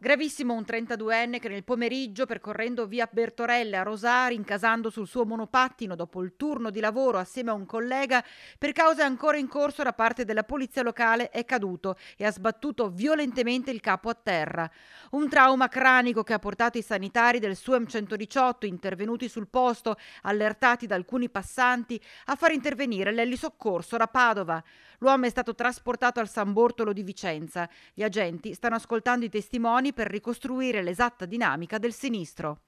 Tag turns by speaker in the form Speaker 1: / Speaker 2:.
Speaker 1: Gravissimo un 32enne che nel pomeriggio, percorrendo via Bertorelle a Rosari, incasando sul suo monopattino dopo il turno di lavoro assieme a un collega, per cause ancora in corso da parte della polizia locale, è caduto e ha sbattuto violentemente il capo a terra. Un trauma cranico che ha portato i sanitari del SUEM 118, intervenuti sul posto, allertati da alcuni passanti, a far intervenire l'elisoccorso da Padova. L'uomo è stato trasportato al San Bortolo di Vicenza. Gli agenti stanno ascoltando i testimoni per ricostruire l'esatta dinamica del sinistro.